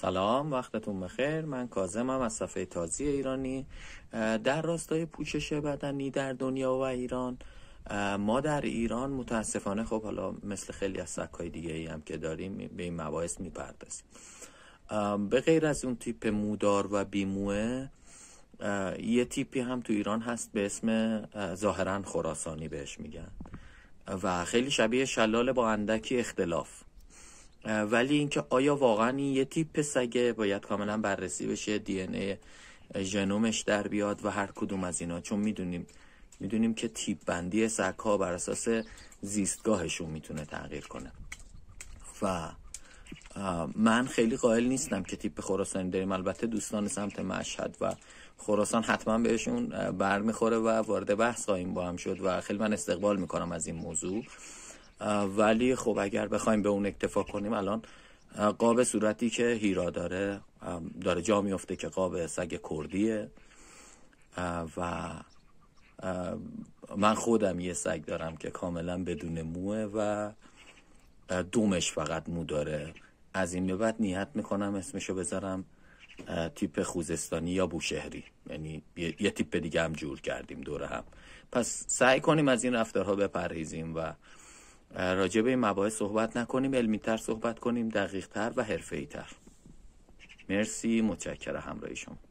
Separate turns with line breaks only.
سلام وقتتون بخیر من هم از صفحه تازی ایرانی در راستای پوشش بدنی در دنیا و ایران ما در ایران متاسفانه خب حالا مثل خیلی از سکای دیگه ای هم که داریم به این مباحث میپردازیم به غیر از اون تیپ مودار و بیموه یه تیپی هم تو ایران هست به اسم ظاهرا خراسانی بهش میگن و خیلی شبیه شلال با اندکی اختلاف ولی اینکه آیا واقعا این یه تیپ سگه باید کاملا بررسی بشه دی ان ژنومش در بیاد و هر کدوم از اینا چون میدونیم میدونیم که تیپ بندی سگ ها بر اساس زیستگاهشون میتونه تغییر کنه و من خیلی قائل نیستم که تیپ خراسانی داریم البته دوستان سمت مشهد و خراسان حتما بهشون برمیخوره و وارد بحث خواهیم با هم شد و خیلی من استقبال میکنم از این موضوع ولی خب اگر بخوایم به اون اکتفا کنیم الان قاب صورتی که هیرا داره داره جا میفته که قاب سگ کردیه و من خودم یه سگ دارم که کاملا بدون موه و دومش فقط مو داره از این به بعد نیت میکنم اسمشو بذارم تیپ خوزستانی یا بوشهری یعنی یه،, تیپ دیگه هم جور کردیم دوره هم پس سعی کنیم از این رفتارها بپرهیزیم و راجع به این مباحث صحبت نکنیم علمی تر صحبت کنیم دقیقتر و حرفه تر مرسی متشکرم همراهی شما